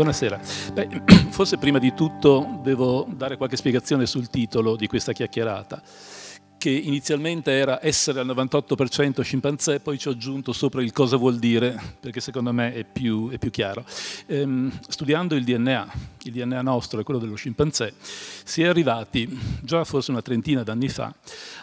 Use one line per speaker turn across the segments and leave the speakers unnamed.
Buonasera. Beh, forse prima di tutto devo dare qualche spiegazione sul titolo di questa chiacchierata, che inizialmente era essere al 98% scimpanzé, poi ci ho aggiunto sopra il cosa vuol dire, perché secondo me è più, è più chiaro. Ehm, studiando il DNA, il DNA nostro e quello dello scimpanzé, si è arrivati, già forse una trentina d'anni fa,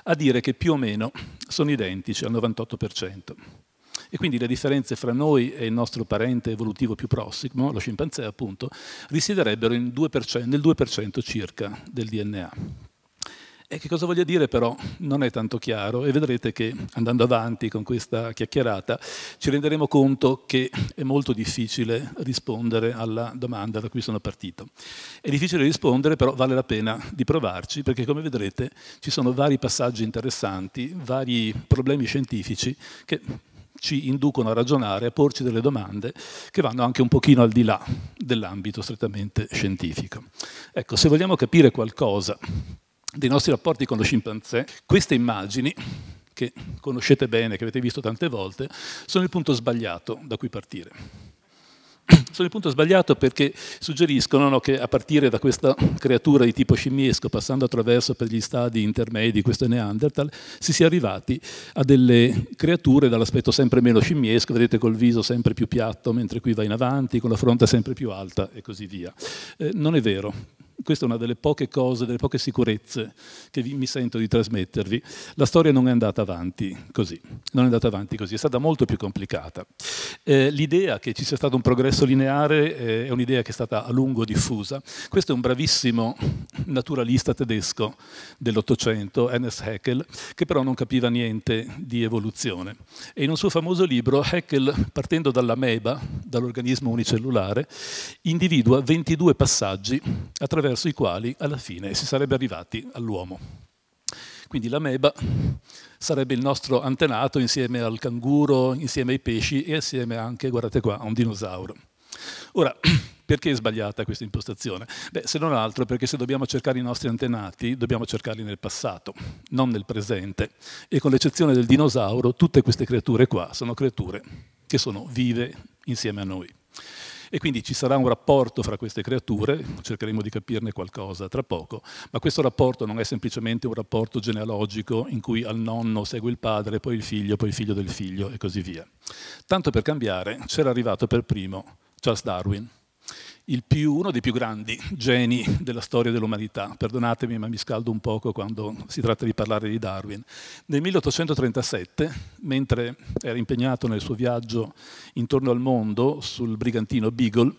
a dire che più o meno sono identici al 98% e quindi le differenze fra noi e il nostro parente evolutivo più prossimo, lo scimpanzé appunto, risiederebbero 2%, nel 2% circa del DNA. E che cosa voglio dire però non è tanto chiaro e vedrete che andando avanti con questa chiacchierata ci renderemo conto che è molto difficile rispondere alla domanda da cui sono partito. È difficile rispondere però vale la pena di provarci perché come vedrete ci sono vari passaggi interessanti, vari problemi scientifici che ci inducono a ragionare, a porci delle domande che vanno anche un pochino al di là dell'ambito strettamente scientifico. Ecco, se vogliamo capire qualcosa dei nostri rapporti con lo scimpanzé, queste immagini che conoscete bene, che avete visto tante volte, sono il punto sbagliato da cui partire. sono il punto sbagliato perché suggeriscono no, che a partire da questa creatura di tipo scimmiesco, passando attraverso per gli stadi intermedi, questo è Neanderthal, si sia arrivati a delle creature dall'aspetto sempre meno scimmiesco, vedete col viso sempre più piatto, mentre qui va in avanti, con la fronte sempre più alta e così via. Eh, non è vero, questa è una delle poche cose, delle poche sicurezze che vi, mi sento di trasmettervi. La storia non è andata avanti così, non è andata avanti così, è stata molto più complicata. Eh, l'idea che ci sia stato un progresso lineare eh, è un'idea che è stata a lungo diffusa. Questo è un bravissimo naturalista tedesco dell'Ottocento, Ernest Haeckel, che però non capiva niente di evoluzione. E in un suo famoso libro Haeckel, partendo dall'ameba, dall'organismo unicellulare, individua 22 passaggi attraverso attraverso i quali alla fine si sarebbe arrivati all'uomo. Quindi l'ameba sarebbe il nostro antenato insieme al canguro, insieme ai pesci e assieme anche, guardate qua, a un dinosauro. Ora, perché è sbagliata questa impostazione? Beh, se non altro perché se dobbiamo cercare i nostri antenati, dobbiamo cercarli nel passato, non nel presente. E con l'eccezione del dinosauro, tutte queste creature qua sono creature che sono vive insieme a noi. E quindi ci sarà un rapporto fra queste creature, cercheremo di capirne qualcosa tra poco, ma questo rapporto non è semplicemente un rapporto genealogico in cui al nonno segue il padre, poi il figlio, poi il figlio del figlio e così via. Tanto per cambiare, c'era arrivato per primo Charles Darwin, più, uno dei più grandi geni della storia dell'umanità. Perdonatemi, ma mi scaldo un poco quando si tratta di parlare di Darwin. Nel 1837, mentre era impegnato nel suo viaggio intorno al mondo sul brigantino Beagle,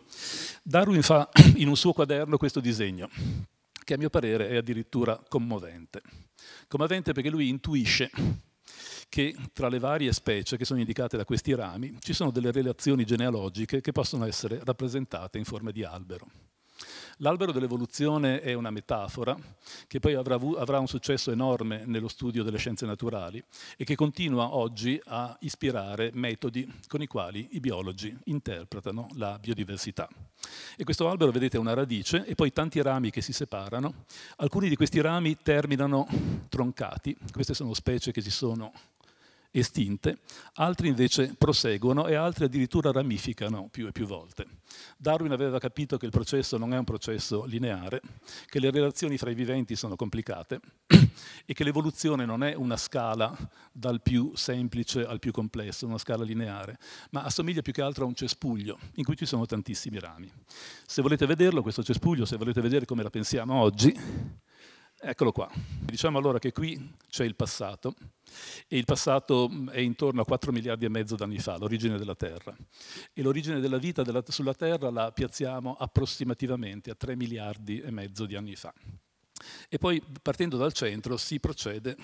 Darwin fa in un suo quaderno questo disegno, che a mio parere è addirittura commovente. Commovente perché lui intuisce che tra le varie specie che sono indicate da questi rami ci sono delle relazioni genealogiche che possono essere rappresentate in forma di albero. L'albero dell'evoluzione è una metafora che poi avrà, avrà, un successo enorme nello studio delle scienze naturali e che continua oggi a ispirare metodi con i quali i biologi interpretano la biodiversità. E questo albero, vedete, è una radice e poi tanti rami che si separano. Alcuni di questi rami terminano troncati, queste sono specie che si sono estinte, altri invece proseguono e altri addirittura ramificano più e più volte. Darwin aveva capito che il processo non è un processo lineare, che le relazioni fra i viventi sono complicate e che l'evoluzione non è una scala dal più semplice al più complesso, una scala lineare, ma assomiglia più che altro a un cespuglio in cui ci sono tantissimi rami. Se volete vederlo questo cespuglio, se volete vedere come la pensiamo oggi, eccolo qua. Diciamo allora che qui c'è il passato, e il passato mm, è intorno a 4 miliardi e mezzo d'anni fa, l'origine della Terra. E l'origine della vita della, sulla Terra la piazziamo approssimativamente a 3 miliardi e mezzo di anni fa. E poi partendo dal centro si procede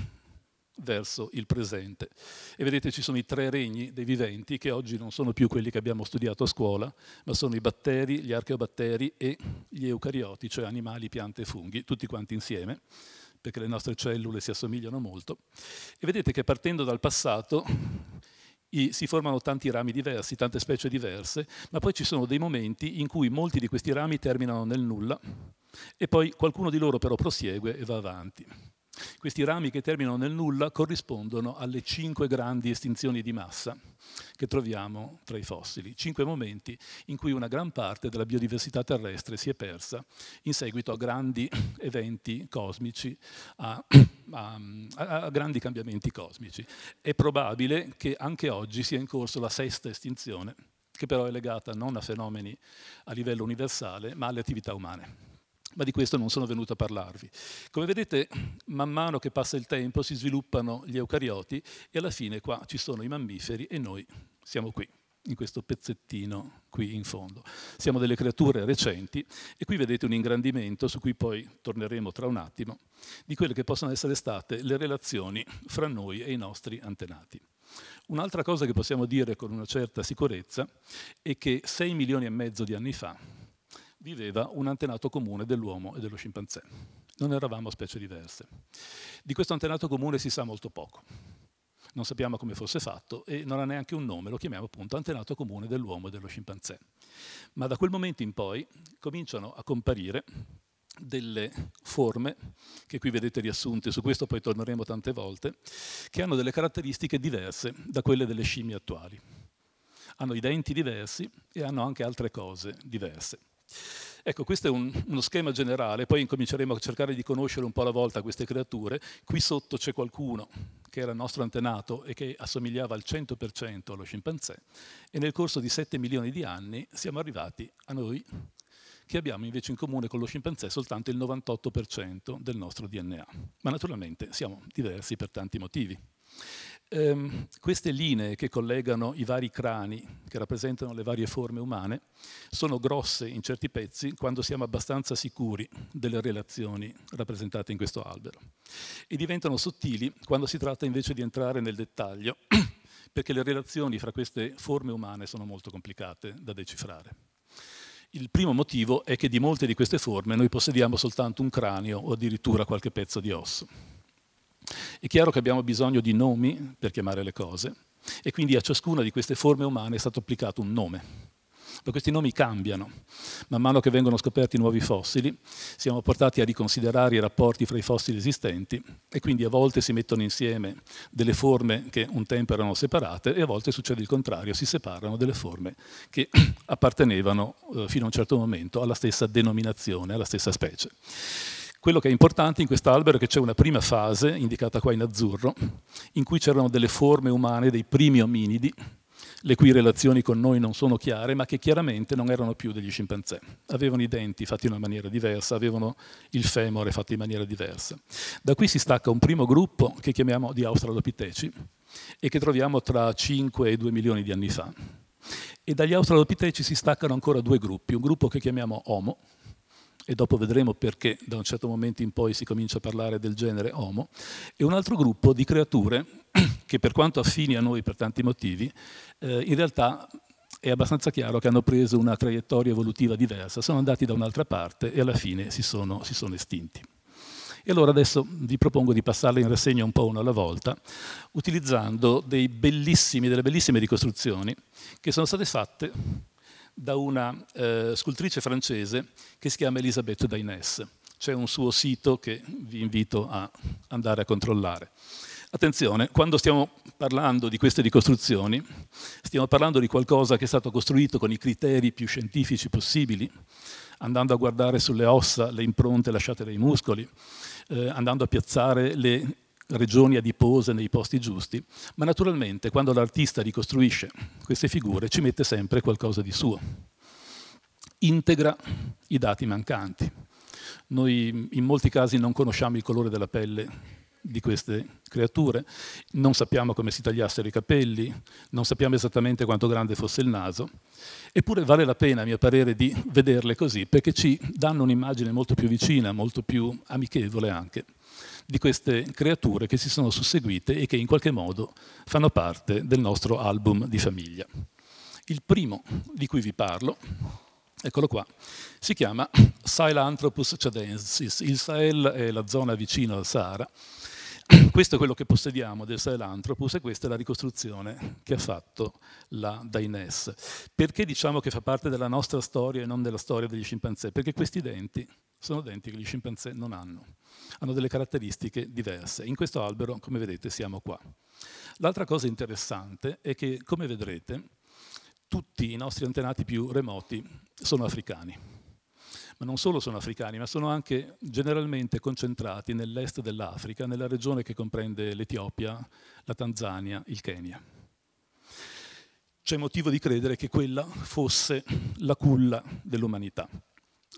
verso il presente. E vedete ci sono i tre regni dei viventi che oggi non sono più quelli che abbiamo studiato a scuola, ma sono i batteri, gli archeobatteri e gli eucarioti, cioè animali, piante e funghi, tutti quanti insieme perché le nostre cellule si assomigliano molto, e vedete che partendo dal passato i, si formano tanti rami diversi, tante specie diverse, ma poi ci sono dei momenti in cui molti di questi rami terminano nel nulla e poi qualcuno di loro però prosegue e va avanti. Questi rami che terminano nel nulla corrispondono alle cinque grandi estinzioni di massa che troviamo tra i fossili, cinque momenti in cui una gran parte della biodiversità terrestre si è persa in seguito a grandi eventi cosmici, a, a, a grandi cambiamenti cosmici. È probabile che anche oggi sia in corso la sesta estinzione, che però è legata non a fenomeni a livello universale, ma alle attività umane ma di questo non sono venuto a parlarvi. Come vedete, man mano che passa il tempo si sviluppano gli eucarioti e alla fine qua ci sono i mammiferi e noi siamo qui in questo pezzettino qui in fondo. Siamo delle creature recenti e qui vedete un ingrandimento su cui poi torneremo tra un attimo di quelle che possono essere state le relazioni fra noi e i nostri antenati. Un'altra cosa che possiamo dire con una certa sicurezza è che 6 milioni e mezzo di anni fa viveva un antenato comune dell'uomo e dello scimpanzé. Non eravamo specie diverse. Di questo antenato comune si sa molto poco. Non sappiamo come fosse fatto e non ha neanche un nome, lo chiamiamo appunto antenato comune dell'uomo e dello scimpanzé. Ma da quel momento in poi cominciano a comparire delle forme, che qui vedete riassunte, su questo poi torneremo tante volte, che hanno delle caratteristiche diverse da quelle delle scimmie attuali. Hanno i denti diversi e hanno anche altre cose diverse. Ecco, questo è un, uno schema generale, poi incominceremo a cercare di conoscere un po' alla volta queste creature. Qui sotto c'è qualcuno che era il nostro antenato e che assomigliava al 100% allo scimpanzé e nel corso di 7 milioni di anni siamo arrivati a noi che abbiamo invece in comune con lo scimpanzé soltanto il 98% del nostro DNA. Ma naturalmente siamo diversi per tanti motivi ehm, queste linee che collegano i vari crani, che rappresentano le varie forme umane, sono grosse in certi pezzi quando siamo abbastanza sicuri delle relazioni rappresentate in questo albero e diventano sottili quando si tratta invece di entrare nel dettaglio, perché le relazioni fra queste forme umane sono molto complicate da decifrare. Il primo motivo è che di molte di queste forme noi possediamo soltanto un cranio o addirittura qualche pezzo di osso. È chiaro che abbiamo bisogno di nomi per chiamare le cose e quindi a ciascuna di queste forme umane è stato applicato un nome. Ma questi nomi cambiano. Man mano che vengono scoperti nuovi fossili, siamo portati a riconsiderare i rapporti fra i fossili esistenti e quindi a volte si mettono insieme delle forme che un tempo erano separate e a volte succede il contrario, si separano delle forme che appartenevano eh, fino a un certo momento alla stessa denominazione, alla stessa specie. Quello che è importante in quest'albero è che c'è una prima fase, indicata qua in azzurro, in cui c'erano delle forme umane dei primi ominidi, le cui relazioni con noi non sono chiare, ma che chiaramente non erano più degli scimpanzé. Avevano i denti fatti in una maniera diversa, avevano il femore fatto in maniera diversa. Da qui si stacca un primo gruppo che chiamiamo di Australopiteci e che troviamo tra 5 e 2 milioni di anni fa. E dagli Australopiteci si staccano ancora due gruppi, un gruppo che chiamiamo Homo, e dopo vedremo perché da un certo momento in poi si comincia a parlare del genere Homo, e un altro gruppo di creature che per quanto affini a noi per tanti motivi, eh, in realtà è abbastanza chiaro che hanno preso una traiettoria evolutiva diversa, sono andati da un'altra parte e alla fine si sono, si sono estinti. E allora adesso vi propongo di passarle in rassegna un po' uno alla volta, utilizzando delle bellissime ricostruzioni che sono state fatte da una eh, scultrice francese che si chiama Elisabeth Daines. C'è un suo sito che vi invito a andare a controllare. Attenzione, quando stiamo parlando di queste ricostruzioni, stiamo parlando di qualcosa che è stato costruito con i criteri più scientifici possibili, andando a guardare sulle ossa le impronte lasciate dai muscoli, eh, andando a piazzare le regioni adipose nei posti giusti, ma naturalmente quando l'artista ricostruisce queste figure ci mette sempre qualcosa di suo. Integra i dati mancanti. Noi in molti casi non conosciamo il colore della pelle di queste creature, non sappiamo come si tagliassero i capelli, non sappiamo esattamente quanto grande fosse il naso, eppure vale la pena, a mio parere, di vederle così perché ci danno un'immagine molto più vicina, molto più amichevole anche di queste creature che si sono susseguite e che in qualche modo fanno parte del nostro album di famiglia. Il primo di cui vi parlo, eccolo qua, si chiama Silanthropus chadensis. Il Sahel è la zona vicino al Sahara. Questo è quello che possediamo del Sahelanthropus e questa è la ricostruzione che ha fatto la Daines. Perché diciamo che fa parte della nostra storia e non della storia degli scimpanzé? Perché questi denti sono denti che gli scimpanzé non hanno. Hanno delle caratteristiche diverse. In questo albero, come vedete, siamo qua. L'altra cosa interessante è che, come vedrete, tutti i nostri antenati più remoti sono africani. Ma non solo sono africani, ma sono anche generalmente concentrati nell'est dell'Africa, nella regione che comprende l'Etiopia, la Tanzania, il Kenya. C'è motivo di credere che quella fosse la culla dell'umanità.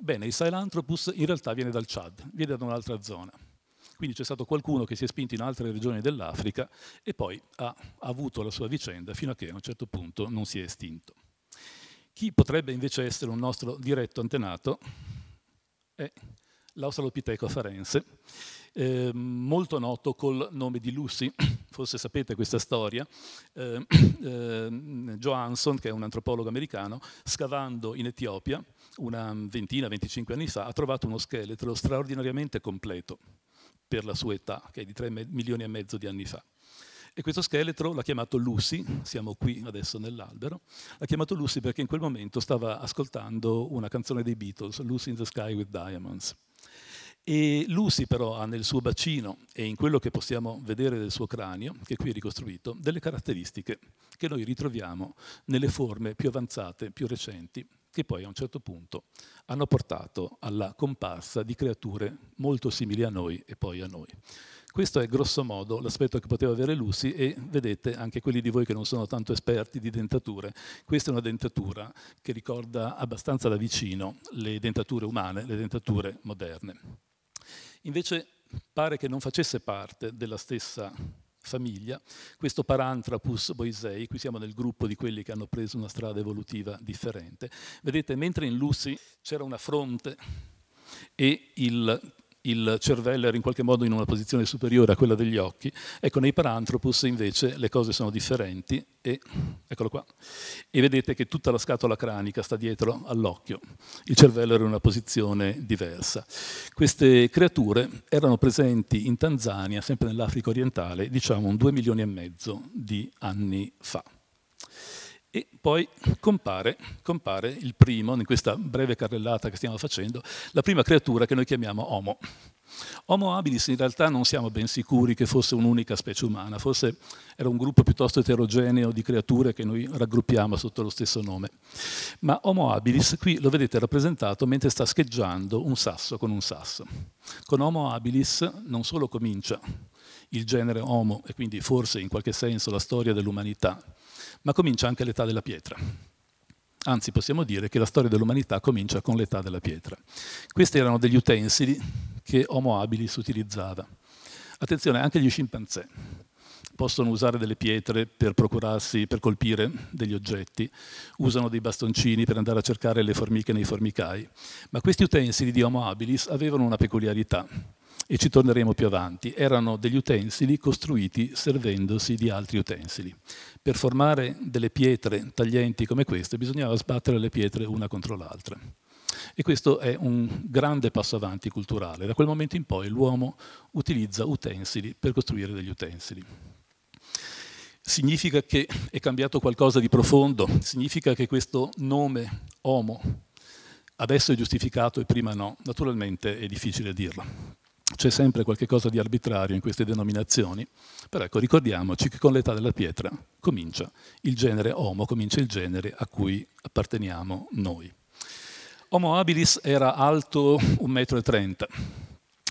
Bene, il Sahelanthropus in realtà viene dal Chad, viene da un'altra zona. Quindi c'è stato qualcuno che si è spinto in altre regioni dell'Africa e poi ha avuto la sua vicenda fino a che a un certo punto non si è estinto. Chi potrebbe invece essere un nostro diretto antenato è l'Australopiteco farense, eh, molto noto col nome di Lucy, forse sapete questa storia. Eh, eh, Johansson, che è un antropologo americano, scavando in Etiopia, una ventina, 25 anni fa, ha trovato uno scheletro straordinariamente completo per la sua età, che è di 3 milioni e mezzo di anni fa. E questo scheletro l'ha chiamato Lucy, siamo qui adesso nell'albero, l'ha chiamato Lucy perché in quel momento stava ascoltando una canzone dei Beatles, Lucy in the Sky with Diamonds. E Lucy però ha nel suo bacino e in quello che possiamo vedere del suo cranio, che qui è ricostruito, delle caratteristiche che noi ritroviamo nelle forme più avanzate, più recenti che poi a un certo punto hanno portato alla comparsa di creature molto simili a noi e poi a noi. Questo è grossomodo l'aspetto che poteva avere Lucy e vedete anche quelli di voi che non sono tanto esperti di dentature, questa è una dentatura che ricorda abbastanza da vicino le dentature umane, le dentature moderne. Invece pare che non facesse parte della stessa famiglia, questo Paranthropus boisei, qui siamo nel gruppo di quelli che hanno preso una strada evolutiva differente. Vedete, mentre in Lucy c'era una fronte e il il cervello era in qualche modo in una posizione superiore a quella degli occhi, ecco nei Paranthropus invece le cose sono differenti e, eccolo qua, e vedete che tutta la scatola cranica sta dietro all'occhio, il cervello era in una posizione diversa. Queste creature erano presenti in Tanzania, sempre nell'Africa orientale, diciamo un due milioni e mezzo di anni fa e poi compare, compare il primo, in questa breve carrellata che stiamo facendo, la prima creatura che noi chiamiamo Homo. Homo habilis in realtà non siamo ben sicuri che fosse un'unica specie umana, forse era un gruppo piuttosto eterogeneo di creature che noi raggruppiamo sotto lo stesso nome. Ma Homo habilis qui lo vedete rappresentato mentre sta scheggiando un sasso con un sasso. Con Homo habilis non solo comincia il genere Homo e quindi forse in qualche senso la storia dell'umanità, ma comincia anche l'età della pietra. Anzi, possiamo dire che la storia dell'umanità comincia con l'età della pietra. Questi erano degli utensili che Homo habilis utilizzava. Attenzione, anche gli scimpanzé possono usare delle pietre per procurarsi, per colpire degli oggetti, usano dei bastoncini per andare a cercare le formiche nei formicai, ma questi utensili di Homo habilis avevano una peculiarità e ci torneremo più avanti, erano degli utensili costruiti servendosi di altri utensili. Per formare delle pietre taglienti come queste bisognava sbattere le pietre una contro l'altra. E questo è un grande passo avanti culturale. Da quel momento in poi l'uomo utilizza utensili per costruire degli utensili. Significa che è cambiato qualcosa di profondo, significa che questo nome Homo adesso è giustificato e prima no. Naturalmente è difficile dirlo c'è sempre qualcosa di arbitrario in queste denominazioni, però ecco, ricordiamoci che con l'età della pietra comincia il genere Homo, comincia il genere a cui apparteniamo noi. Homo habilis era alto 1,30 m.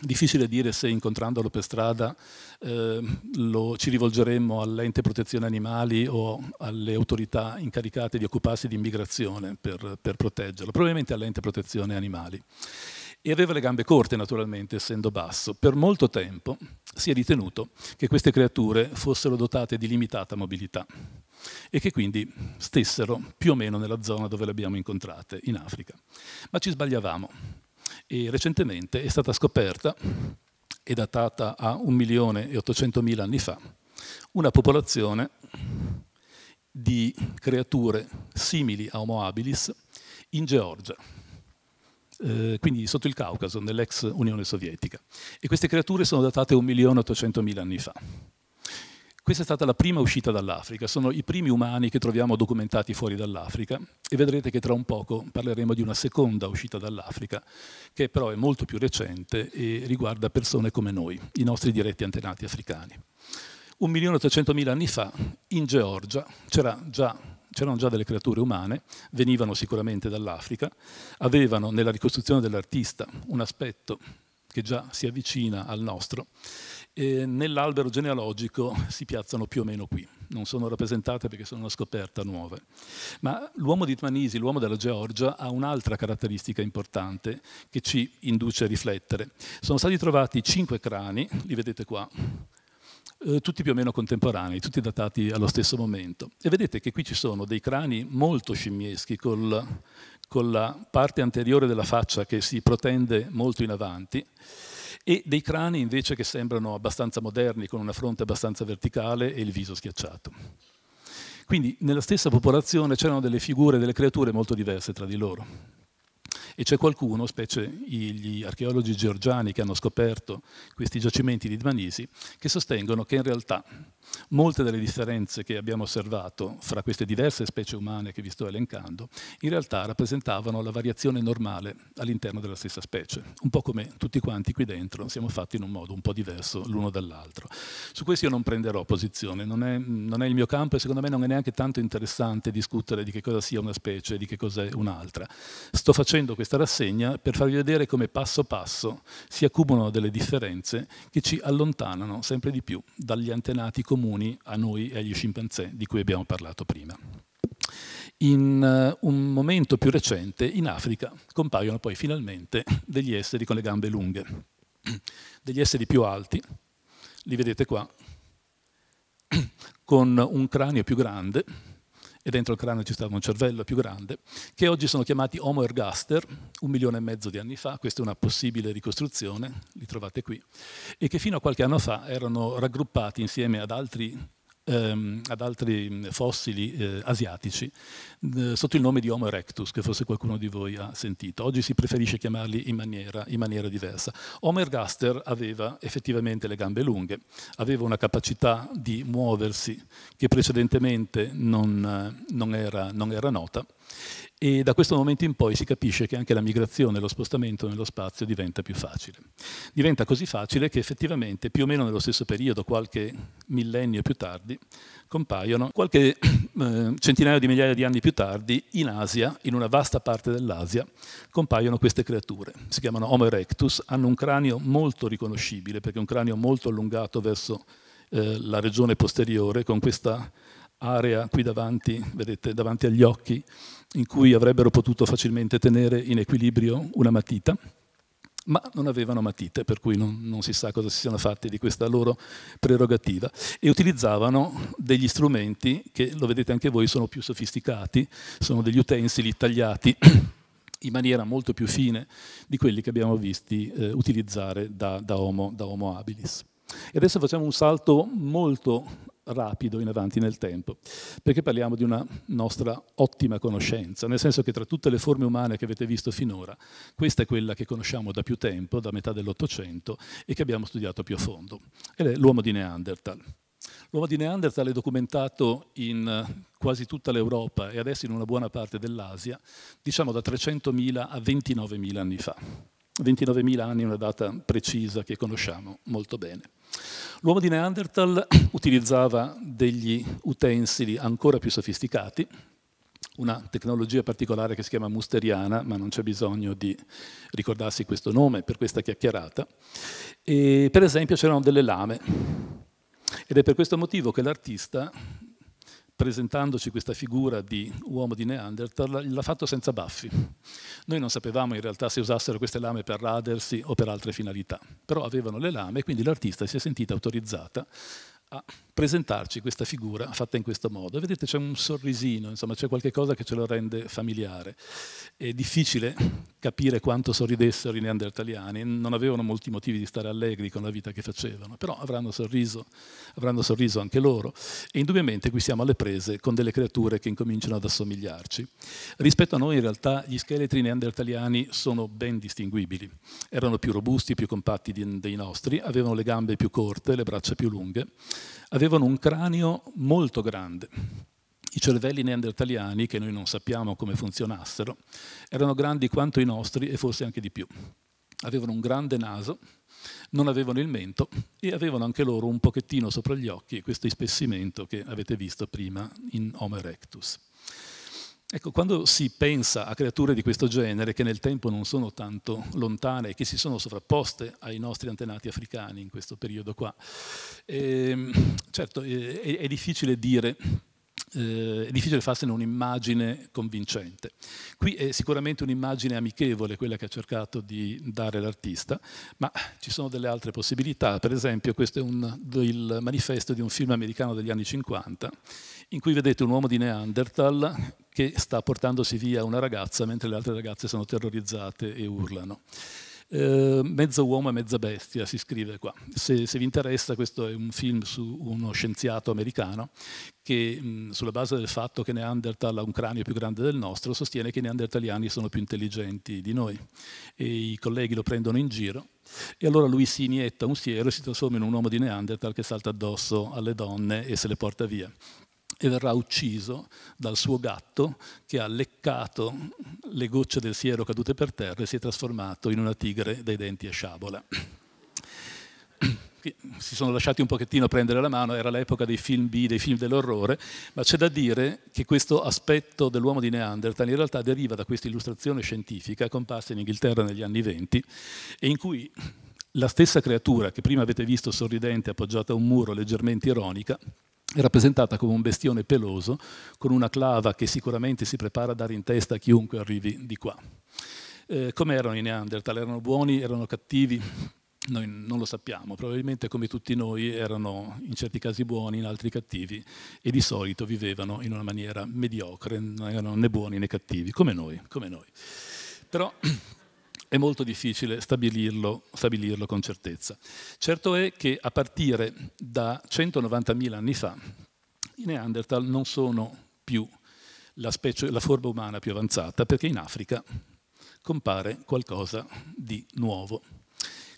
Difficile dire se incontrandolo per strada eh, lo, ci rivolgeremmo all'ente protezione animali o alle autorità incaricate di occuparsi di immigrazione per, per proteggerlo, probabilmente all'ente protezione animali e aveva le gambe corte naturalmente, essendo basso. Per molto tempo si è ritenuto che queste creature fossero dotate di limitata mobilità e che quindi stessero più o meno nella zona dove le abbiamo incontrate, in Africa. Ma ci sbagliavamo e recentemente è stata scoperta e datata a 1.800.000 anni fa una popolazione di creature simili a Homo habilis in Georgia eh, quindi sotto il Caucaso, nell'ex Unione Sovietica. E queste creature sono datate 1.800.000 anni fa. Questa è stata la prima uscita dall'Africa, sono i primi umani che troviamo documentati fuori dall'Africa e vedrete che tra un poco parleremo di una seconda uscita dall'Africa che però è molto più recente e riguarda persone come noi, i nostri diretti antenati africani. 1.800.000 anni fa in Georgia c'era già c'erano già delle creature umane, venivano sicuramente dall'Africa, avevano nella ricostruzione dell'artista un aspetto che già si avvicina al nostro, e nell'albero genealogico si piazzano più o meno qui. Non sono rappresentate perché sono una scoperta nuova. Ma l'uomo di Tmanisi, l'uomo della Georgia, ha un'altra caratteristica importante che ci induce a riflettere. Sono stati trovati cinque crani, li vedete qua, eh, tutti più o meno contemporanei, tutti datati allo stesso momento. E vedete che qui ci sono dei crani molto scimmieschi, col, con la parte anteriore della faccia che si protende molto in avanti, e dei crani invece che sembrano abbastanza moderni, con una fronte abbastanza verticale e il viso schiacciato. Quindi nella stessa popolazione c'erano delle figure, delle creature molto diverse tra di loro. E c'è qualcuno, specie gli archeologi georgiani che hanno scoperto questi giacimenti di Dmanisi, che sostengono che in realtà molte delle differenze che abbiamo osservato fra queste diverse specie umane che vi sto elencando, in realtà rappresentavano la variazione normale all'interno della stessa specie, un po' come tutti quanti qui dentro siamo fatti in un modo un po' diverso l'uno dall'altro. Su questo io non prenderò posizione, non è, non è il mio campo e secondo me non è neanche tanto interessante discutere di che cosa sia una specie, e di che cos'è un'altra. Sto facendo questo questa rassegna per farvi vedere come passo passo si accumulano delle differenze che ci allontanano sempre di più dagli antenati comuni a noi e agli scimpanzé di cui abbiamo parlato prima. In eh, un momento più recente, in Africa, compaiono poi finalmente degli esseri con le gambe lunghe, degli esseri più alti, li vedete qua, con un cranio più grande, e dentro il cranio ci stava un cervello più grande, che oggi sono chiamati Homo ergaster, un milione e mezzo di anni fa, questa è una possibile ricostruzione, li trovate qui, e che fino a qualche anno fa erano raggruppati insieme ad altri ehm, ad altri mm, fossili eh, asiatici eh, sotto il nome di Homo erectus, che forse qualcuno di voi ha sentito. Oggi si preferisce chiamarli in maniera, in maniera diversa. Homo ergaster aveva effettivamente le gambe lunghe, aveva una capacità di muoversi che precedentemente non, eh, non, era, non era nota e da questo momento in poi si capisce che anche la migrazione, lo spostamento nello spazio diventa più facile. Diventa così facile che effettivamente più o meno nello stesso periodo, qualche millennio più tardi, compaiono qualche eh, centinaio di migliaia di anni più tardi in Asia, in una vasta parte dell'Asia, compaiono queste creature. Si chiamano Homo erectus, hanno un cranio molto riconoscibile perché è un cranio molto allungato verso eh, la regione posteriore con questa area qui davanti, vedete, davanti agli occhi in cui avrebbero potuto facilmente tenere in equilibrio una matita, ma non avevano matite, per cui non, non, si sa cosa si siano fatti di questa loro prerogativa, e utilizzavano degli strumenti che, lo vedete anche voi, sono più sofisticati, sono degli utensili tagliati in maniera molto più fine di quelli che abbiamo visti eh, utilizzare da, da, homo, da Homo habilis. E adesso facciamo un salto molto rapido in avanti nel tempo, perché parliamo di una nostra ottima conoscenza, nel senso che tra tutte le forme umane che avete visto finora, questa è quella che conosciamo da più tempo, da metà dell'Ottocento, e che abbiamo studiato più a fondo, ed è l'uomo di Neanderthal. L'uomo di Neanderthal è documentato in eh, quasi tutta l'Europa e adesso in una buona parte dell'Asia, diciamo da 300.000 a 29.000 anni fa. 29.000 anni è una data precisa che conosciamo molto bene. L'uomo di Neanderthal utilizzava degli utensili ancora più sofisticati, una tecnologia particolare che si chiama musteriana, ma non c'è bisogno di ricordarsi questo nome per questa chiacchierata. E per esempio c'erano delle lame, ed è per questo motivo che l'artista presentandoci questa figura di uomo di Neanderthal, l'ha fatto senza baffi. Noi non sapevamo in realtà se usassero queste lame per radersi o per altre finalità, però avevano le lame e quindi l'artista si è sentita autorizzata a presentarci questa figura fatta in questo modo. vedete c'è un sorrisino, insomma c'è qualcosa che ce lo rende familiare. È difficile capire quanto sorridessero i neandertaliani, non avevano molti motivi di stare allegri con la vita che facevano, però avranno sorriso, avranno sorriso anche loro e indubbiamente qui siamo alle prese con delle creature che incominciano ad assomigliarci. Rispetto a noi in realtà gli scheletri neandertaliani sono ben distinguibili, erano più robusti, più compatti dei nostri, avevano le gambe più corte, le braccia più lunghe, avevano un cranio molto grande. I cervelli neandertaliani, che noi non sappiamo come funzionassero, erano grandi quanto i nostri e forse anche di più. Avevano un grande naso, non avevano il mento e avevano anche loro un pochettino sopra gli occhi questo ispessimento che avete visto prima in Homo erectus. Ecco, quando si pensa a creature di questo genere, che nel tempo non sono tanto lontane e che si sono sovrapposte ai nostri antenati africani in questo periodo qua, ehm, certo eh, è, è difficile dire eh, è difficile farsene un'immagine convincente. Qui è sicuramente un'immagine amichevole quella che ha cercato di dare l'artista, ma ci sono delle altre possibilità. Per esempio questo è un, il manifesto di un film americano degli anni 50 in cui vedete un uomo di Neanderthal che sta portandosi via una ragazza mentre le altre ragazze sono terrorizzate e urlano. Eh, mezzo uomo e mezza bestia si scrive qua. Se, se, vi interessa, questo è un film su uno scienziato americano che, mh, mm, sulla base del fatto che Neanderthal ha un cranio più grande del nostro, sostiene che i neandertaliani sono più intelligenti di noi. E I colleghi lo prendono in giro e allora lui si inietta un siero e si trasforma in un uomo di Neanderthal che salta addosso alle donne e se le porta via e verrà ucciso dal suo gatto che ha leccato le gocce del siero cadute per terra e si è trasformato in una tigre dai denti a sciabola. Si sono lasciati un pochettino prendere la mano, era l'epoca dei film B, dei film dell'orrore, ma c'è da dire che questo aspetto dell'uomo di Neanderthal in realtà deriva da questa illustrazione scientifica comparsa in Inghilterra negli anni 20 e in cui la stessa creatura che prima avete visto sorridente appoggiata a un muro leggermente ironica, è rappresentata come un bestione peloso con una clava che sicuramente si prepara a dare in testa a chiunque arrivi di qua. Eh, come erano i Neanderthal? Erano buoni? Erano cattivi? Noi non lo sappiamo, probabilmente come tutti noi erano in certi casi buoni, in altri cattivi e di solito vivevano in una maniera mediocre, non erano né buoni né cattivi, come noi. Come noi. Però è molto difficile stabilirlo, stabilirlo, con certezza. Certo è che a partire da 190.000 anni fa i Neanderthal non sono più la, specie, la forma umana più avanzata perché in Africa compare qualcosa di nuovo.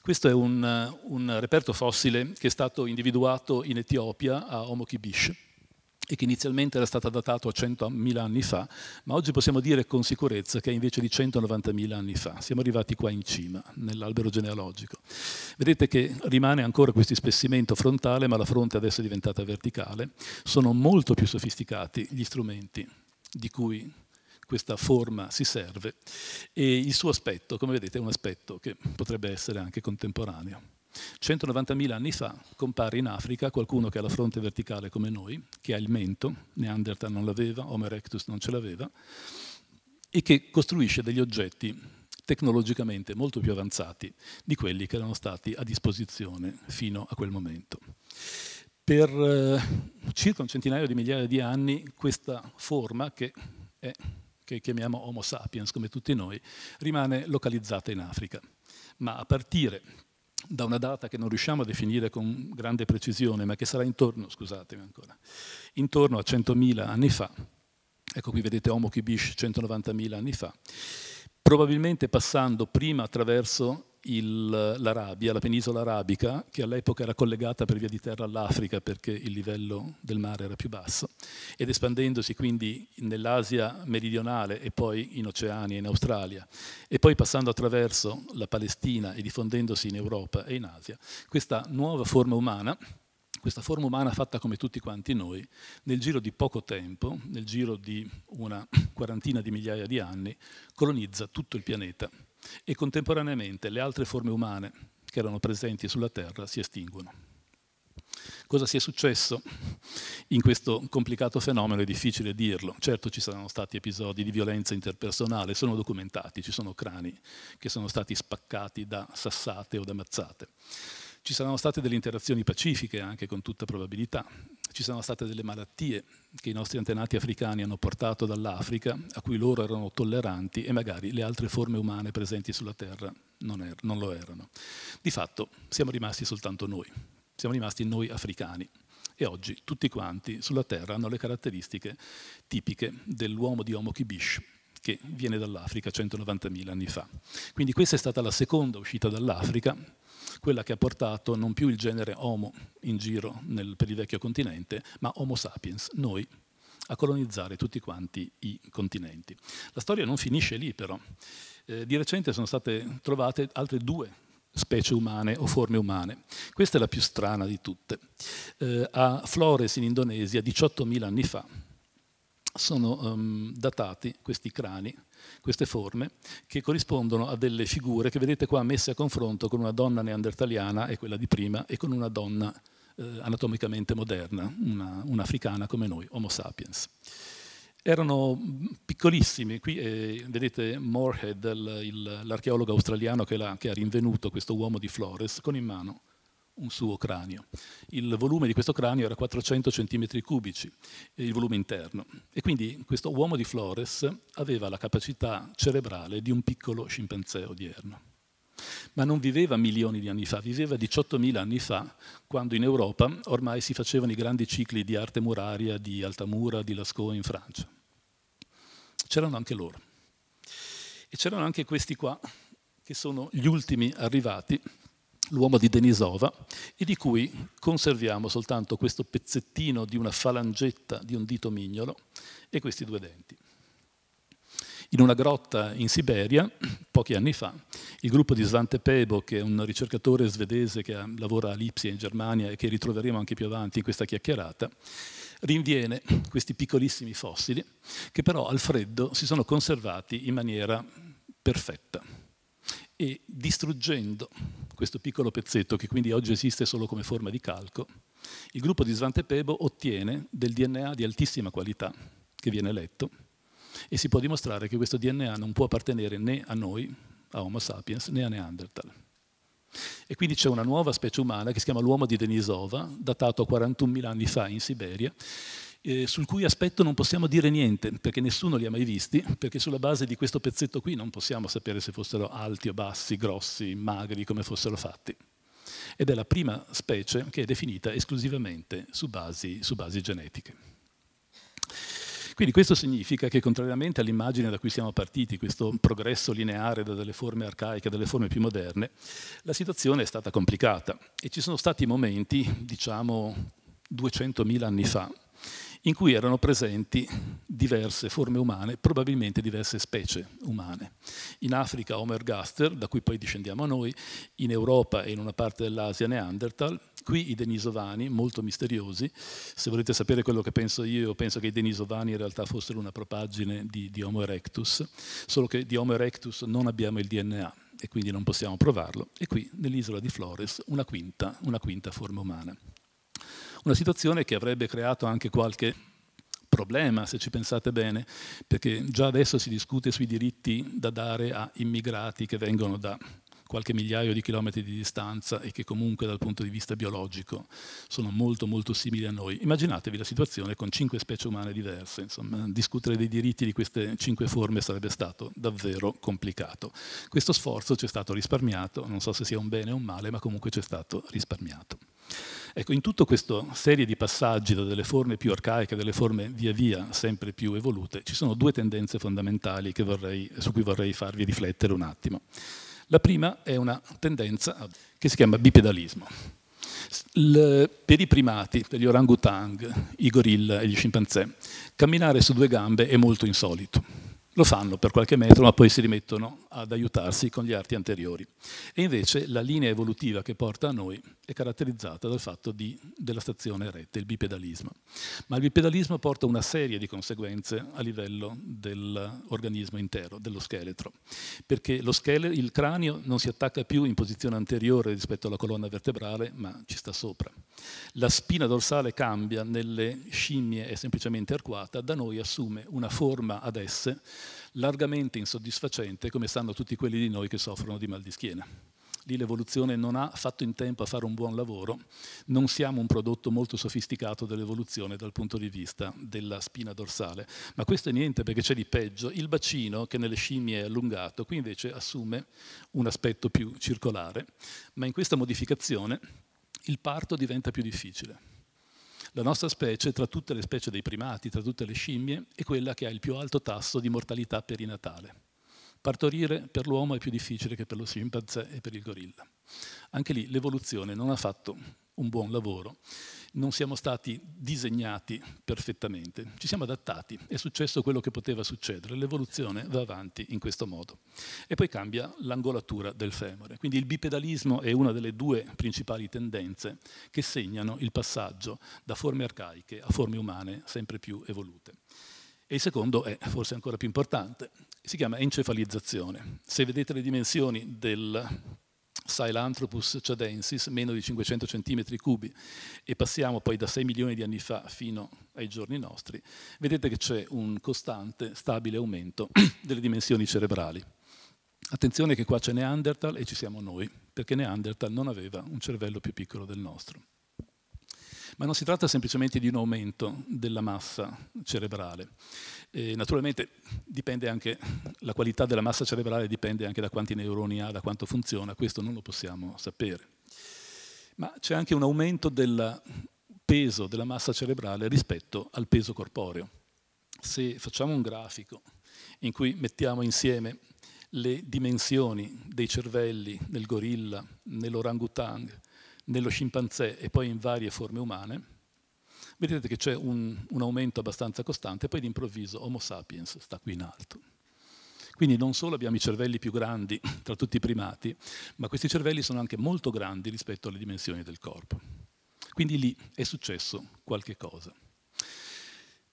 Questo è un, un reperto fossile che è stato individuato in Etiopia a Homo Kibish e che inizialmente era stata datato a 100.000 anni fa, ma oggi possiamo dire con sicurezza che è invece di 190.000 anni fa. Siamo arrivati qua in cima, nell'albero genealogico. Vedete che rimane ancora questo spessimento frontale, ma la fronte adesso è diventata verticale. Sono molto più sofisticati gli strumenti di cui questa forma si serve e il suo aspetto, come vedete, è un aspetto che potrebbe essere anche contemporaneo. 190.000 anni fa compare in Africa qualcuno che ha la fronte verticale come noi, che ha il mento, Neanderthal non l'aveva, Homo erectus non ce l'aveva, e che costruisce degli oggetti tecnologicamente molto più avanzati di quelli che erano stati a disposizione fino a quel momento. Per eh, circa un centinaio di migliaia di anni questa forma, che, è, che chiamiamo Homo sapiens come tutti noi, rimane localizzata in Africa, ma a partire da una data che non riusciamo a definire con grande precisione, ma che sarà intorno, scusatemi ancora, intorno a 100.000 anni fa. Ecco qui vedete Homo Kibish 190.000 anni fa. Probabilmente passando prima attraverso il, l'Arabia, la penisola arabica, che all'epoca era collegata per via di terra all'Africa perché il livello del mare era più basso, ed espandendosi quindi nell'Asia meridionale e poi in Oceania, e in Australia, e poi passando attraverso la Palestina e diffondendosi in Europa e in Asia, questa nuova forma umana, questa forma umana fatta come tutti quanti noi, nel giro di poco tempo, nel giro di una quarantina di migliaia di anni, colonizza tutto il pianeta e contemporaneamente le altre forme umane che erano presenti sulla Terra si estinguono. Cosa sia successo in questo complicato fenomeno è difficile dirlo. Certo ci saranno stati episodi di violenza interpersonale, sono documentati, ci sono crani che sono stati spaccati da sassate o da mazzate. Ci saranno state delle interazioni pacifiche anche con tutta probabilità, ci saranno state delle malattie che i nostri antenati africani hanno portato dall'Africa, a cui loro erano tolleranti e magari le altre forme umane presenti sulla Terra non, er non lo erano. Di fatto siamo rimasti soltanto noi, siamo rimasti noi africani e oggi tutti quanti sulla Terra hanno le caratteristiche tipiche dell'uomo di Homo Kibish che viene dall'Africa 190.000 anni fa. Quindi questa è stata la seconda uscita dall'Africa quella che ha portato non più il genere Homo in giro nel, per il vecchio continente, ma Homo sapiens, noi, a colonizzare tutti quanti i continenti. La storia non finisce lì però. Eh, di recente sono state trovate altre due specie umane o forme umane. Questa è la più strana di tutte. Eh, a Flores in Indonesia, 18.000 anni fa, sono um, datati questi crani queste forme che corrispondono a delle figure che vedete qua messe a confronto con una donna neandertaliana e quella di prima e con una donna eh, anatomicamente moderna, un'africana come noi, Homo sapiens. Erano mm, piccolissimi, qui eh, vedete Moorhead, l'archeologo australiano che, che ha rinvenuto questo uomo di Flores, con in mano un suo cranio. Il volume di questo cranio era 400 cm cubici, eh, il volume interno. E quindi questo uomo di Flores aveva la capacità cerebrale di un piccolo scimpanzé odierno. Ma non viveva milioni di anni fa, viveva 18.000 anni fa, quando in Europa ormai si facevano i grandi cicli di arte muraria di Altamura, di Lascaux in Francia. C'erano anche loro. E c'erano anche questi qua, che sono gli ultimi arrivati, l'uomo di Denisova e di cui conserviamo soltanto questo pezzettino di una falangetta di un dito mignolo e questi due denti. In una grotta in Siberia, pochi anni fa, il gruppo di Svante Pebo, che è un ricercatore svedese che lavora a Lipsia in Germania e che ritroveremo anche più avanti in questa chiacchierata, rinviene questi piccolissimi fossili che però al freddo si sono conservati in maniera perfetta e distruggendo questo piccolo pezzetto che quindi oggi esiste solo come forma di calco, il gruppo di Svantepebo ottiene del DNA di altissima qualità che viene letto e si può dimostrare che questo DNA non può appartenere né a noi, a Homo sapiens, né a Neanderthal. E quindi c'è una nuova specie umana che si chiama l'uomo di Denisova, datato 41.000 anni fa in Siberia, eh, sul cui aspetto non possiamo dire niente, perché nessuno li ha mai visti, perché sulla base di questo pezzetto qui non possiamo sapere se fossero alti o bassi, grossi, magri, come fossero fatti. Ed è la prima specie che è definita esclusivamente su basi, su basi genetiche. Quindi questo significa che contrariamente all'immagine da cui siamo partiti, questo progresso lineare da delle forme arcaiche a delle forme più moderne, la situazione è stata complicata e ci sono stati momenti, diciamo 200.000 anni fa, in cui erano presenti diverse forme umane, probabilmente diverse specie umane. In Africa Homer Gaster, da cui poi discendiamo noi, in Europa e in una parte dell'Asia Neanderthal, qui i Denisovani, molto misteriosi. Se volete sapere quello che penso io, penso che i Denisovani in realtà fossero una propaggine di, di Homo erectus, solo che di Homo erectus non abbiamo il DNA e quindi non possiamo provarlo. E qui nell'isola di Flores una quinta, una quinta forma umana. Una situazione che avrebbe creato anche qualche problema, se ci pensate bene, perché già adesso si discute sui diritti da dare a immigrati che vengono da qualche migliaio di chilometri di distanza e che comunque dal punto di vista biologico sono molto molto simili a noi. Immaginatevi la situazione con cinque specie umane diverse, insomma, discutere dei diritti di queste cinque forme sarebbe stato davvero complicato. Questo sforzo ci è stato risparmiato, non so se sia un bene o un male, ma comunque ci è stato risparmiato. Ecco, in tutta questa serie di passaggi da delle forme più arcaiche a delle forme via via sempre più evolute, ci sono due tendenze fondamentali vorrei, su cui vorrei farvi riflettere un attimo. La prima è una tendenza che si chiama bipedalismo. per i primati, per gli orangutang, i gorilla e gli scimpanzé, camminare su due gambe è molto insolito. Lo fanno per qualche metro, ma poi si rimettono ad aiutarsi con gli arti anteriori. E invece la linea evolutiva che porta a noi è caratterizzata dal fatto di, della stazione retta, il bipedalismo. Ma il bipedalismo porta una serie di conseguenze a livello dell'organismo intero, dello scheletro, perché scheletro, il cranio non si attacca più in posizione anteriore rispetto alla colonna vertebrale, ma ci sta sopra. La spina dorsale cambia, nelle scimmie è semplicemente arcuata, da noi assume una forma ad esse largamente insoddisfacente, come sanno tutti quelli di noi che soffrono di mal di schiena. Lì l'evoluzione non ha fatto in tempo a fare un buon lavoro, non siamo un prodotto molto sofisticato dell'evoluzione dal punto di vista della spina dorsale, ma questo è niente perché c'è di peggio, il bacino che nelle scimmie è allungato, qui invece assume un aspetto più circolare, ma in questa modificazione il parto diventa più difficile la nostra specie, tra tutte le specie dei primati, tra tutte le scimmie, è quella che ha il più alto tasso di mortalità perinatale. Partorire per l'uomo è più difficile che per lo scimpanzé e per il gorilla. Anche lì l'evoluzione non ha fatto un buon lavoro, non siamo stati disegnati perfettamente, ci siamo adattati, è successo quello che poteva succedere, l'evoluzione va avanti in questo modo. E poi cambia l'angolatura del femore, quindi il bipedalismo è una delle due principali tendenze che segnano il passaggio da forme arcaiche a forme umane sempre più evolute. E il secondo è forse ancora più importante, si chiama encefalizzazione. Se vedete le dimensioni del Silanthropus chadensis, meno di 500 centimetri cubi, e passiamo poi da 6 milioni di anni fa fino ai giorni nostri, vedete che c'è un costante, stabile aumento delle dimensioni cerebrali. Attenzione che qua c'è Neanderthal e ci siamo noi, perché Neanderthal non aveva un cervello più piccolo del nostro. Ma non si tratta semplicemente di un aumento della massa cerebrale, e eh, naturalmente dipende anche, la qualità della massa cerebrale dipende anche da quanti neuroni ha, da quanto funziona, questo non lo possiamo sapere. Ma c'è anche un aumento del peso della massa cerebrale rispetto al peso corporeo. Se facciamo un grafico in cui mettiamo insieme le dimensioni dei cervelli nel gorilla, nell'orangutang, nello scimpanzé e poi in varie forme umane, vedete che c'è un, un aumento abbastanza costante, poi d'improvviso Homo sapiens sta qui in alto. Quindi non solo abbiamo i cervelli più grandi tra tutti i primati, ma questi cervelli sono anche molto grandi rispetto alle dimensioni del corpo. Quindi lì è successo qualche cosa.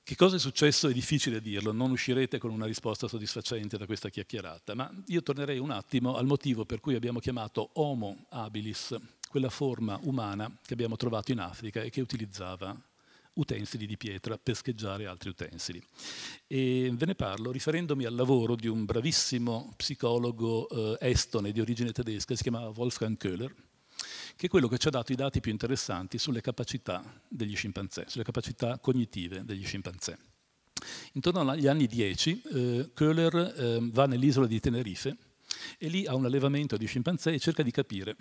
Che cosa è successo è difficile dirlo, non uscirete con una risposta soddisfacente da questa chiacchierata, ma io tornerei un attimo al motivo per cui abbiamo chiamato Homo habilis quella forma umana che abbiamo trovato in Africa e che utilizzava utensili di pietra per scheggiare altri utensili. E ve ne parlo riferendomi al lavoro di un bravissimo psicologo eh, estone di origine tedesca, si chiamava Wolfgang Köhler, che è quello che ci ha dato i dati più interessanti sulle capacità degli scimpanzé, sulle capacità cognitive degli scimpanzé. Intorno agli anni 10 eh, Köhler eh, va nell'isola di Tenerife e lì ha un allevamento di scimpanzé e cerca di capire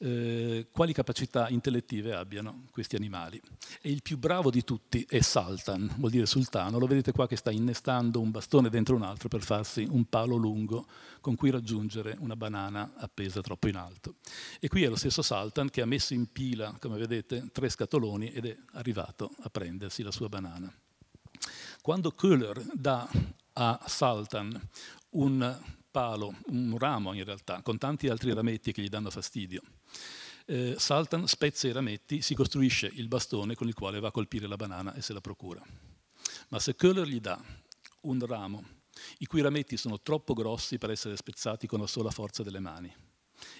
eh, quali capacità intellettive abbiano questi animali. E il più bravo di tutti è Sultan, vuol dire sultano, lo vedete qua che sta innestando un bastone dentro un altro per farsi un palo lungo con cui raggiungere una banana appesa troppo in alto. E qui è lo stesso Sultan che ha messo in pila, come vedete, tre scatoloni ed è arrivato a prendersi la sua banana. Quando Köhler dà a Sultan un palo, un ramo in realtà, con tanti altri rametti che gli danno fastidio. Eh, Saltan spezza i rametti, si costruisce il bastone con il quale va a colpire la banana e se la procura. Ma se Köhler gli dà un ramo, i cui rametti sono troppo grossi per essere spezzati con la sola forza delle mani,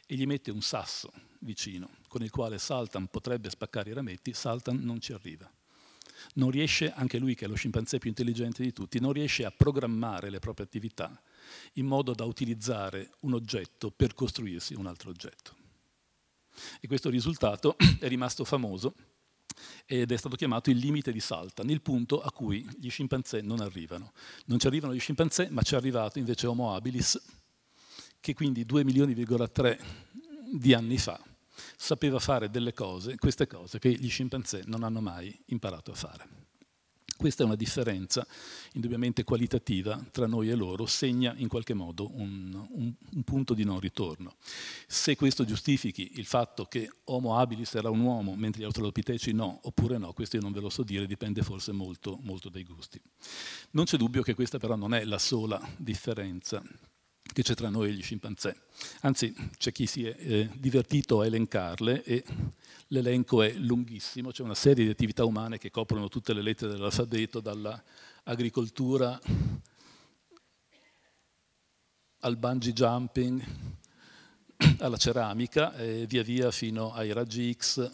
e gli mette un sasso vicino, con il quale Saltan potrebbe spaccare i rametti, Saltan non ci arriva non riesce, anche lui che è lo scimpanzé più intelligente di tutti, non riesce a programmare le proprie attività in modo da utilizzare un oggetto per costruirsi un altro oggetto. E questo risultato è rimasto famoso ed è stato chiamato il limite di salta, il punto a cui gli scimpanzé non arrivano. Non ci arrivano gli scimpanzé, ma ci è arrivato invece Homo habilis, che quindi 2 milioni,3 di anni fa sapeva fare delle cose, queste cose che gli scimpanzé non hanno mai imparato a fare. Questa è una differenza indubbiamente qualitativa tra noi e loro, segna in qualche modo un, un, un punto di non ritorno. Se questo giustifichi il fatto che Homo habilis era un uomo mentre gli australopiteci no, oppure no, questo io non ve lo so dire, dipende forse molto, molto dai gusti. Non c'è dubbio che questa però non è la sola differenza che c'è tra noi e gli scimpanzé. Anzi, c'è chi si è eh, divertito a elencarle e l'elenco è lunghissimo, c'è una serie di attività umane che coprono tutte le lettere dell'alfabeto, dall'agricoltura al bungee jumping, alla ceramica, eh, via via fino ai raggi X,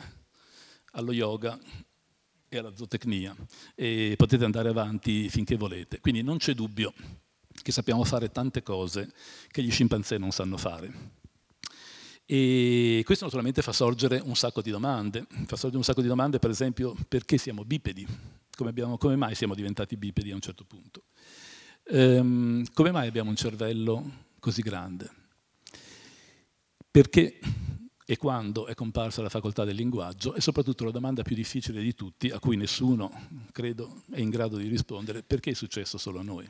allo yoga e alla zootecnia. E potete andare avanti finché volete. Quindi non c'è dubbio che sappiamo fare tante cose che gli scimpanzé non sanno fare. E questo naturalmente fa sorgere un sacco di domande, fa sorgere un sacco di domande per esempio perché siamo bipedi, come, abbiamo, come mai siamo diventati bipedi a un certo punto, ehm, come mai abbiamo un cervello così grande, perché e quando è comparsa la facoltà del linguaggio e soprattutto la domanda più difficile di tutti, a cui nessuno credo è in grado di rispondere, perché è successo solo a noi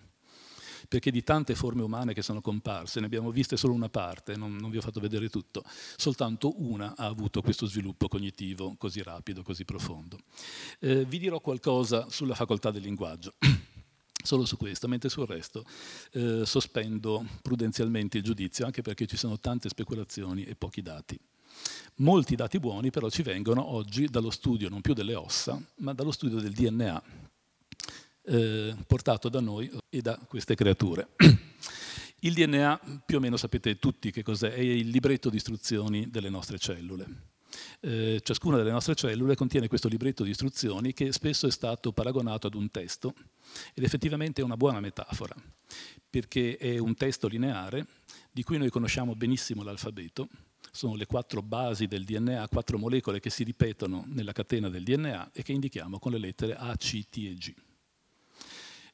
perché di tante forme umane che sono comparse, ne abbiamo viste solo una parte, non, non vi ho fatto vedere tutto, soltanto una ha avuto questo sviluppo cognitivo così rapido, così profondo. Eh, vi dirò qualcosa sulla facoltà del linguaggio. Solo su questo, mentre sul resto eh, sospendo prudenzialmente il giudizio, anche perché ci sono tante speculazioni e pochi dati. Molti dati buoni però ci vengono oggi dallo studio non più delle ossa, ma dallo studio del DNA, eh, portato da noi e da queste creature. Il DNA, più o meno sapete tutti che cos'è, è il libretto di istruzioni delle nostre cellule. Eh, ciascuna delle nostre cellule contiene questo libretto di istruzioni che spesso è stato paragonato ad un testo ed effettivamente è una buona metafora, perché è un testo lineare di cui noi conosciamo benissimo l'alfabeto, sono le quattro basi del DNA, quattro molecole che si ripetono nella catena del DNA e che indichiamo con le lettere A, C, T e G.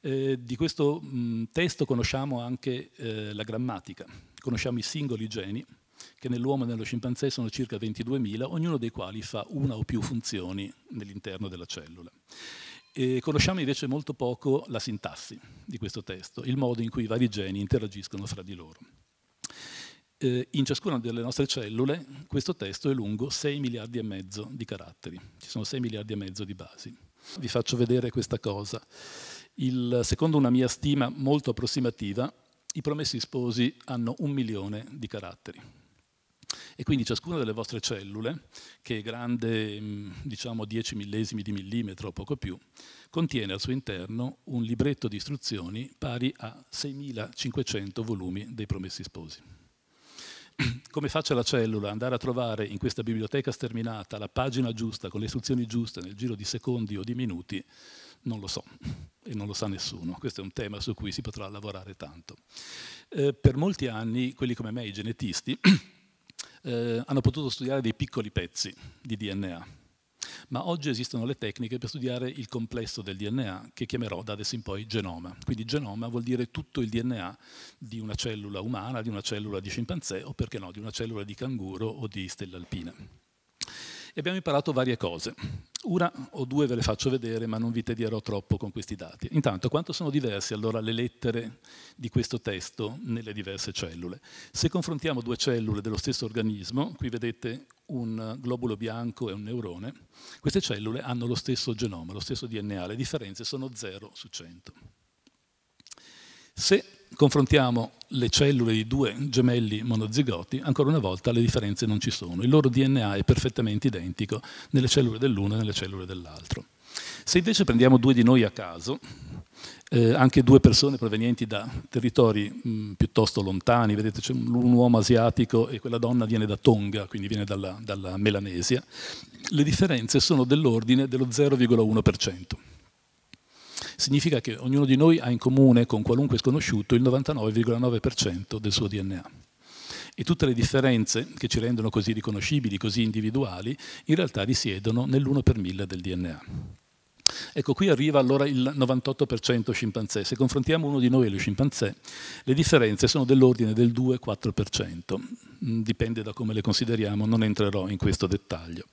Eh, di questo mh, testo conosciamo anche eh, la grammatica, conosciamo i singoli geni, che nell'uomo e nello scimpanzé sono circa 22.000, ognuno dei quali fa una o più funzioni nell'interno della cellula. E conosciamo invece molto poco la sintassi di questo testo, il modo in cui i vari geni interagiscono fra di loro. Eh, in ciascuna delle nostre cellule questo testo è lungo 6 miliardi e mezzo di caratteri, ci sono 6 miliardi e mezzo di basi. Vi faccio vedere questa cosa. Il, secondo una mia stima molto approssimativa, i promessi sposi hanno un milione di caratteri. E quindi ciascuna delle vostre cellule, che è grande mm, diciamo 10 millesimi di millimetro o poco più, contiene al suo interno un libretto di istruzioni pari a 6.500 volumi dei promessi sposi. Come faccia la cellula ad andare a trovare in questa biblioteca sterminata la pagina giusta con le istruzioni giuste nel giro di secondi o di minuti, non lo so e non lo sa nessuno, questo è un tema su cui si potrà lavorare tanto. Eh, per molti anni quelli come me, i genetisti, eh, hanno potuto studiare dei piccoli pezzi di DNA, ma oggi esistono le tecniche per studiare il complesso del DNA, che chiamerò da adesso in poi genoma. Quindi genoma vuol dire tutto il DNA di una cellula umana, di una cellula di scimpanzé o perché no, di una cellula di canguro o di stella alpina e abbiamo imparato varie cose. Una o due ve le faccio vedere, ma non vi tedierò troppo con questi dati. Intanto, quanto sono diverse allora le lettere di questo testo nelle diverse cellule? Se confrontiamo due cellule dello stesso organismo, qui vedete un globulo bianco e un neurone, queste cellule hanno lo stesso genoma, lo stesso DNA, le differenze sono 0 su 100. Se confrontiamo le cellule di due gemelli monozigoti, ancora una volta le differenze non ci sono. Il loro DNA è perfettamente identico nelle cellule dell'uno e nelle cellule dell'altro. Se invece prendiamo due di noi a caso, eh, anche due persone provenienti da territori mh, piuttosto lontani, vedete c'è un, uomo asiatico e quella donna viene da Tonga, quindi viene dalla, dalla Melanesia, le differenze sono dell'ordine dello 0,1% significa che ognuno di noi ha in comune con qualunque sconosciuto il 99,9% del suo DNA. E tutte le differenze che ci rendono così riconoscibili, così individuali, in realtà risiedono nell'1 per mille del DNA. Ecco, qui arriva allora il 98% scimpanzé. Se confrontiamo uno di noi e lo scimpanzé, le differenze sono dell'ordine del 2-4%. Mm, dipende da come le consideriamo, non entrerò in questo dettaglio.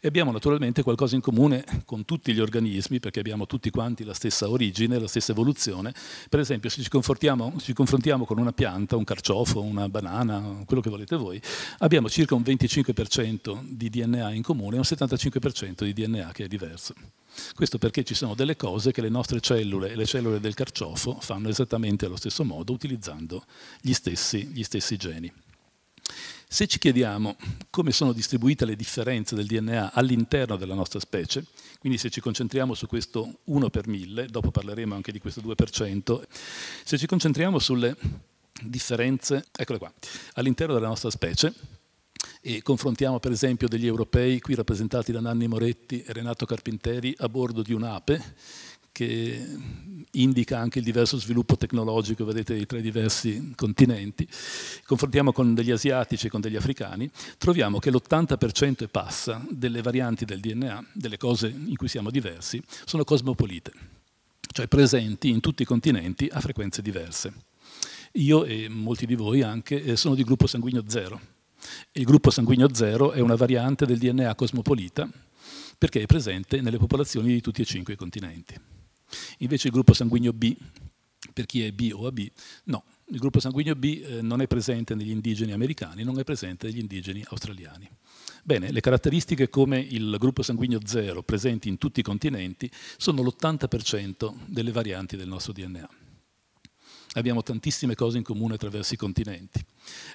E abbiamo naturalmente qualcosa in comune con tutti gli organismi, perché abbiamo tutti quanti la stessa origine, la stessa evoluzione. Per esempio, se ci confrontiamo, ci confrontiamo con una pianta, un carciofo, una banana, quello che volete voi, abbiamo circa un 25% di DNA in comune e un 75% di DNA che è diverso. Questo perché ci sono delle cose che le nostre cellule e le cellule del carciofo fanno esattamente allo stesso modo utilizzando gli stessi, gli stessi geni. Se ci chiediamo come sono distribuite le differenze del DNA all'interno della nostra specie, quindi se ci concentriamo su questo 1 per 1000, dopo parleremo anche di questo 2%, se ci concentriamo sulle differenze, eccole qua, all'interno della nostra specie, e confrontiamo per esempio degli europei qui rappresentati da Nanni Moretti e Renato Carpinteri a bordo di un'ape che indica anche il diverso sviluppo tecnologico, vedete, dei tre diversi continenti, confrontiamo con degli asiatici e con degli africani, troviamo che l'80% e passa delle varianti del DNA, delle cose in cui siamo diversi, sono cosmopolite, cioè presenti in tutti i continenti a frequenze diverse. Io e molti di voi anche eh, sono di gruppo sanguigno zero, il gruppo sanguigno 0 è una variante del DNA cosmopolita perché è presente nelle popolazioni di tutti e cinque i continenti. Invece il gruppo sanguigno B, per chi è B o AB, no, il gruppo sanguigno B eh, non è presente negli indigeni americani, non è presente negli indigeni australiani. Bene, le caratteristiche come il gruppo sanguigno 0 presenti in tutti i continenti sono l'80% delle varianti del nostro DNA abbiamo tantissime cose in comune attraverso i continenti.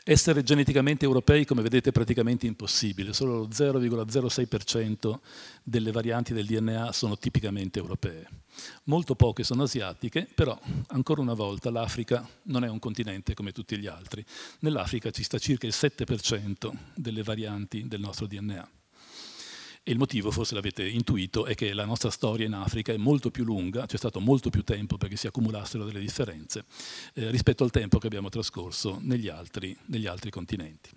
Essere geneticamente europei, come vedete, è praticamente impossibile, solo lo 0,06% delle varianti del DNA sono tipicamente europee. Molto poche sono asiatiche, però ancora una volta l'Africa non è un continente come tutti gli altri. Nell'Africa ci sta circa il 7% delle varianti del nostro DNA. E il motivo, forse l'avete intuito, è che la nostra storia in Africa è molto più lunga, c'è stato molto più tempo perché si accumulassero delle differenze eh, rispetto al tempo che abbiamo trascorso negli altri, negli altri continenti.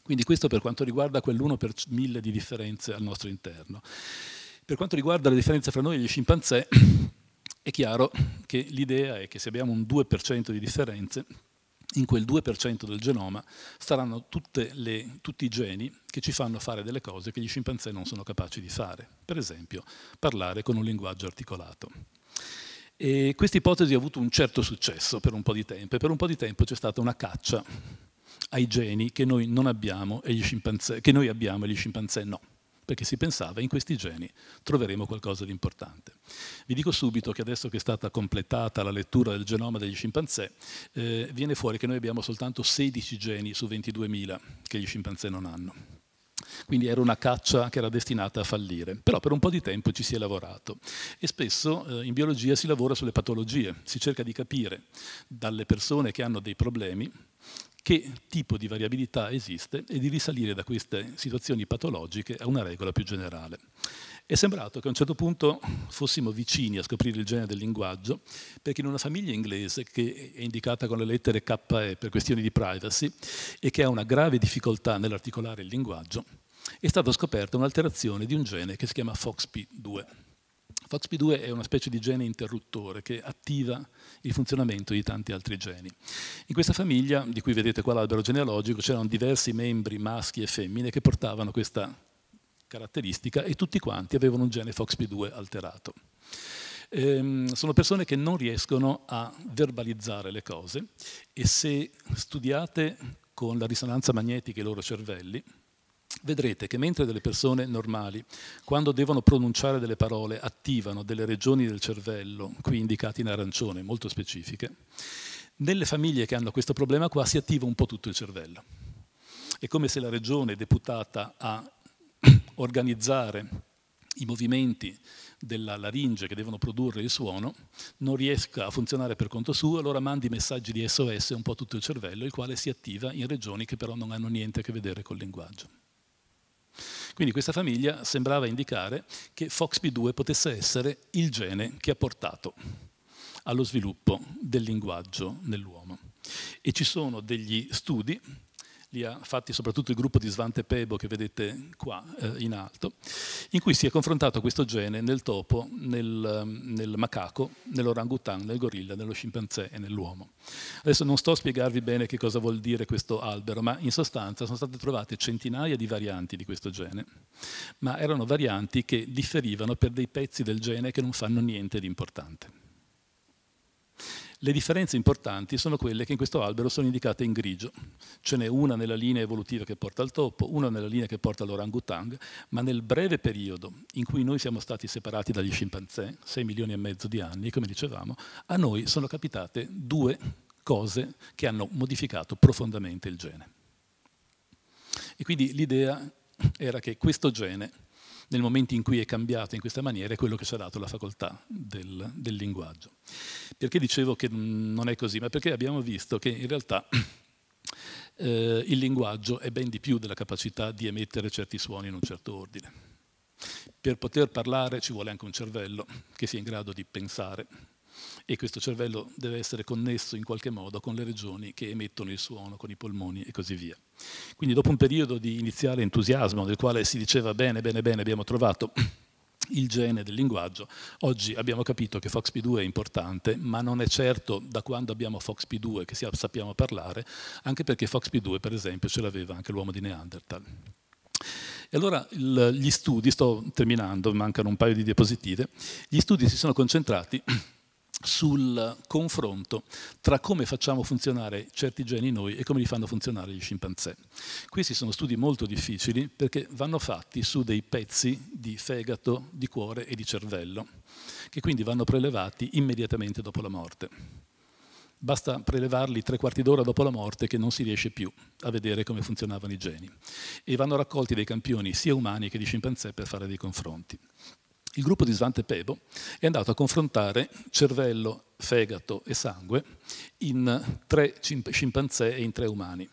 Quindi questo per quanto riguarda quell'1 per mille di differenze al nostro interno. Per quanto riguarda le differenze fra noi e gli scimpanzé, è chiaro che l'idea è che se abbiamo un 2% di differenze, in quel 2% del genoma staranno le, tutti i geni che ci fanno fare delle cose che gli scimpanzé non sono capaci di fare, per esempio parlare con un linguaggio articolato. questa ipotesi ha avuto un certo successo per un po' di tempo e per un po' di tempo c'è stata una caccia ai geni che noi, abbiamo e, che noi abbiamo e gli scimpanzé no perché si pensava in questi geni troveremo qualcosa di importante. Vi dico subito che adesso che è stata completata la lettura del genoma degli scimpanzé, eh, viene fuori che noi abbiamo soltanto 16 geni su 22.000 che gli scimpanzé non hanno quindi era una caccia che era destinata a fallire. Però per un po' di tempo ci si è lavorato e spesso eh, in biologia si lavora sulle patologie, si cerca di capire dalle persone che hanno dei problemi che tipo di variabilità esiste e di risalire da queste situazioni patologiche a una regola più generale. È sembrato che a un certo punto fossimo vicini a scoprire il genere del linguaggio, perché in una famiglia inglese che è indicata con le lettere KE per questioni di privacy e che ha una grave difficoltà nell'articolare il linguaggio, è stata scoperta un'alterazione di un gene che si chiama FOXP2. FOXP2 è una specie di gene interruttore che attiva il funzionamento di tanti altri geni. In questa famiglia, di cui vedete qua l'albero genealogico, c'erano diversi membri maschi e femmine che portavano questa caratteristica e tutti quanti avevano un gene FOXP2 alterato. Ehm, sono persone che non riescono a verbalizzare le cose e se studiate con la risonanza magnetica i loro cervelli, vedrete che mentre delle persone normali, quando devono pronunciare delle parole, attivano delle regioni del cervello, qui indicate in arancione, molto specifiche, nelle famiglie che hanno questo problema qua si attiva un po' tutto il cervello. È come se la regione deputata a organizzare i movimenti della laringe che devono produrre il suono non riesca a funzionare per conto suo, allora mandi messaggi di SOS un po' a tutto il cervello, il quale si attiva in regioni che però non hanno niente a che vedere col linguaggio. Quindi questa famiglia sembrava indicare che FOXP2 potesse essere il gene che ha portato allo sviluppo del linguaggio nell'uomo. E ci sono degli studi li ha fatti soprattutto il gruppo di Svante Pebo che vedete qua eh, in alto, in cui si è confrontato questo gene nel topo, nel, ehm, nel macaco, nell'orangutan, nel gorilla, nello scimpanzé e nell'uomo. Adesso non sto a spiegarvi bene che cosa vuol dire questo albero, ma in sostanza sono state trovate centinaia di varianti di questo gene, ma erano varianti che differivano per dei pezzi del gene che non fanno niente di importante. Le differenze importanti sono quelle che in questo albero sono indicate in grigio. Ce n'è una nella linea evolutiva che porta al topo, una nella linea che porta all'orangutang, ma nel breve periodo in cui noi siamo stati separati dagli scimpanzé, 6 milioni e mezzo di anni, come dicevamo, a noi sono capitate due cose che hanno modificato profondamente il gene. E quindi l'idea era che questo gene nel momento in cui è cambiato in questa maniera è quello che ci ha dato la facoltà del, del linguaggio. Perché dicevo che mm, non è così? Ma perché abbiamo visto che in realtà eh, il linguaggio è ben di più della capacità di emettere certi suoni in un certo ordine. Per poter parlare ci vuole anche un cervello che sia in grado di pensare e questo cervello deve essere connesso in qualche modo con le regioni che emettono il suono, con i polmoni e così via. Quindi dopo un periodo di iniziale entusiasmo nel quale si diceva bene, bene, bene, abbiamo trovato il gene del linguaggio. Oggi abbiamo capito che FoxP2 è importante, ma non è certo da quando abbiamo FoxP2 che sappiamo parlare, anche perché FoxP2 per esempio ce l'aveva anche l'uomo di Neanderthal. E allora gli studi, sto terminando, mancano un paio di diapositive, gli studi si sono concentrati sul confronto tra come facciamo funzionare certi geni noi e come li fanno funzionare gli scimpanzé. Questi sono studi molto difficili perché vanno fatti su dei pezzi di fegato, di cuore e di cervello, che quindi vanno prelevati immediatamente dopo la morte. Basta prelevarli tre quarti d'ora dopo la morte che non si riesce più a vedere come funzionavano i geni. E vanno raccolti dei campioni sia umani che di scimpanzé per fare dei confronti il gruppo di Svante Pebo è andato a confrontare cervello, fegato e sangue in tre scimpanzé e in tre umani.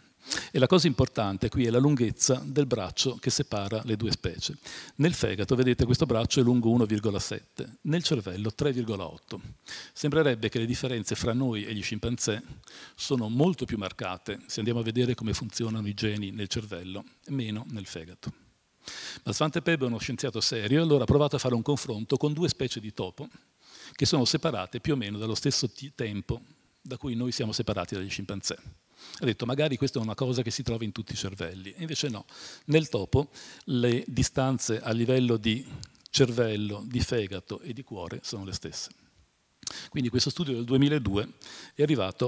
E la cosa importante qui è la lunghezza del braccio che separa le due specie. Nel fegato, vedete, questo braccio è lungo 1,7, nel cervello 3,8. Sembrerebbe che le differenze fra noi e gli scimpanzé sono molto più marcate se andiamo a vedere come funzionano i geni nel cervello, meno nel fegato. Ma Svante Pebbe è uno scienziato serio e allora ha provato a fare un confronto con due specie di topo che sono separate più o meno dallo stesso tempo da cui noi siamo separati dagli scimpanzé. Ha detto magari questa è una cosa che si trova in tutti i cervelli, e invece no. Nel topo le distanze a livello di cervello, di fegato e di cuore sono le stesse. Quindi questo studio del 2002 è arrivato